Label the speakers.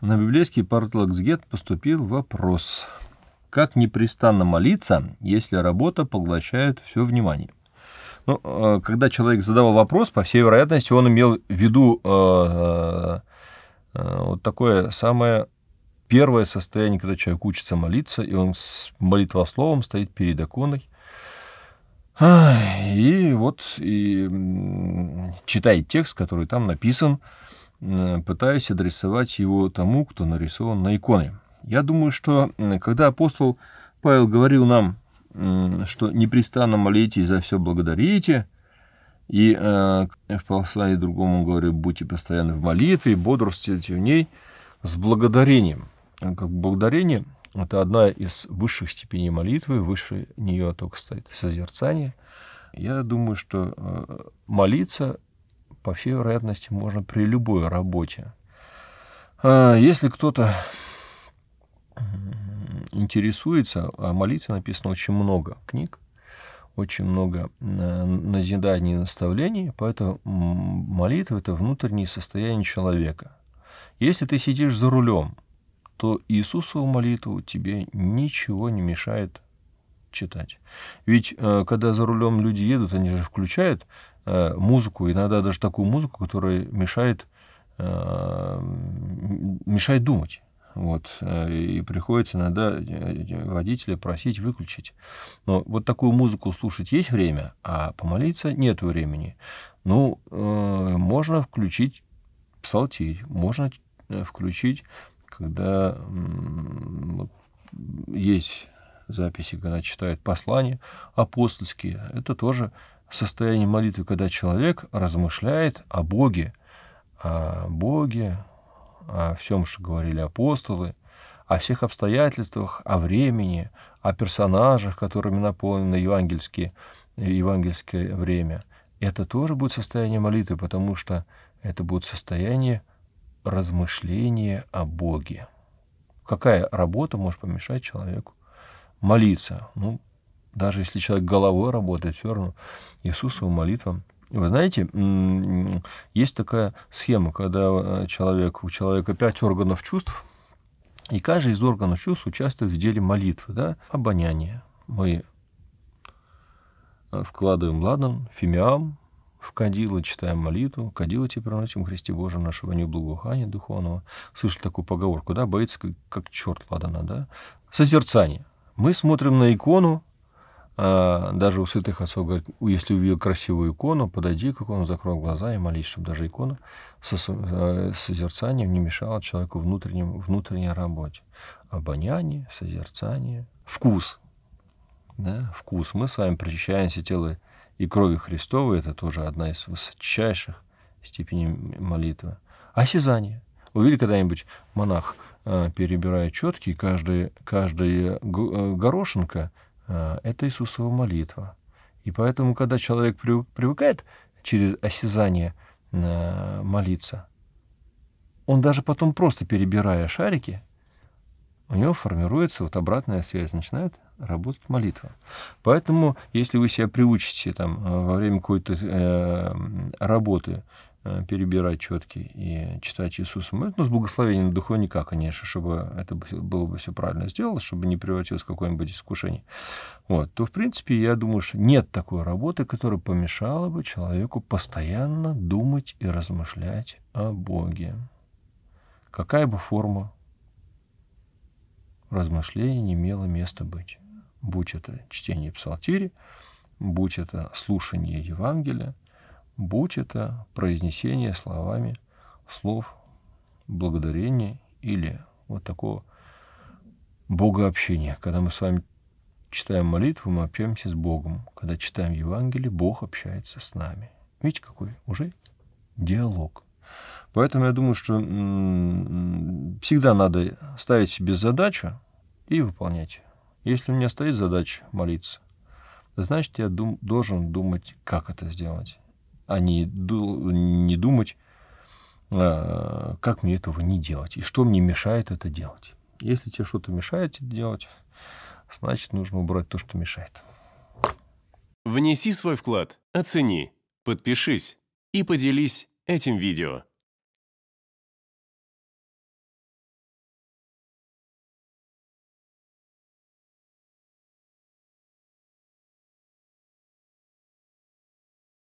Speaker 1: На библейский партлаксгет поступил вопрос. Как непрестанно молиться, если работа поглощает все внимание? Ну, э, когда человек задавал вопрос, по всей вероятности, он имел в виду э, э, э, вот такое самое первое состояние, когда человек учится молиться, и он с молитвословом стоит перед иконой, и вот и читает текст, который там написан, Э, пытаясь адресовать его тому, кто нарисован на иконе. Я думаю, что э, когда апостол Павел говорил нам, что непрестанно молите и за все благодарите, и э, в послании другому говорю, будьте постоянны в молитве, бодрствуйте в ней с благодарением. Э, как благодарение – это одна из высших степеней молитвы, выше нее только стоит созерцание. Я думаю, что молиться по всей вероятности, можно при любой работе. А, если кто-то интересуется, о а молитве написано очень много книг, очень много э, назиданий и наставлений, поэтому молитва – это внутреннее состояние человека. Если ты сидишь за рулем, то Иисусову молитву тебе ничего не мешает читать. Ведь э, когда за рулем люди едут, они же включают Э, музыку, иногда даже такую музыку, которая мешает, э, мешает думать. Вот. Э, и приходится иногда водителя просить выключить. Но вот такую музыку слушать есть время, а помолиться нет времени. Ну, э, можно включить псалтирь, можно включить, когда э, есть записи, когда читают послания апостольские. Это тоже состояние молитвы, когда человек размышляет о Боге, о Боге, о всем, что говорили апостолы, о всех обстоятельствах, о времени, о персонажах, которыми наполнено евангельские, евангельское время. Это тоже будет состояние молитвы, потому что это будет состояние размышления о Боге. Какая работа может помешать человеку молиться? Ну, даже если человек головой работает, все равно Иисусова молитва. Вы знаете, есть такая схема, когда э, человек, у человека пять органов чувств, и каждый из органов чувств участвует в деле молитвы. Да? Обоняние. Мы э, вкладываем ладан, фимиам, в кадило читаем молитву, кадило тебе приносим Христе боже нашего не неблагоухания духовного. Слышали такую поговорку, да, боится как, как черт ладана, да? Созерцание. Мы смотрим на икону, а, даже у святых отцов говорят, если увидел красивую икону, подойди к икону, закрой глаза и молись, чтобы даже икона со, э, созерцанием не мешала человеку внутренним, внутренней работе. Обоняние, созерцание, вкус. Да, вкус. Мы с вами причащаемся тело и крови Христовой, это тоже одна из высочайших степеней молитвы. Осязание. Вы видели когда-нибудь монах, э, перебирая четки, каждый, каждая э, горошинка – Э, это Иисусова молитва. И поэтому, когда человек привыкает через осязание э, молиться, он даже потом просто перебирая шарики, у него формируется вот обратная связь, начинает работать молитва. Поэтому, если вы себя приучите там э, во время какой-то э, работы э, перебирать четки и читать Иисуса молитву, ну, с благословением на никак, конечно, чтобы это было бы все правильно сделано, чтобы не превратилось в какое-нибудь искушение, вот, то, в принципе, я думаю, что нет такой работы, которая помешала бы человеку постоянно думать и размышлять о Боге. Какая бы форма размышление не имело места быть. Будь это чтение псалтири, будь это слушание Евангелия, будь это произнесение словами слов благодарения или вот такого богообщения. Когда мы с вами читаем молитву, мы общаемся с Богом. Когда читаем Евангелие, Бог общается с нами. Видите, какой уже диалог. Поэтому я думаю, что всегда надо ставить себе задачу и выполнять. Если у меня стоит задача молиться, значит, я дум, должен думать, как это сделать, а не, ду, не думать, а, как мне этого не делать и что мне мешает это делать. Если тебе что-то мешает это делать, значит, нужно убрать то, что мешает. Внеси свой вклад, оцени, подпишись и поделись этим видео.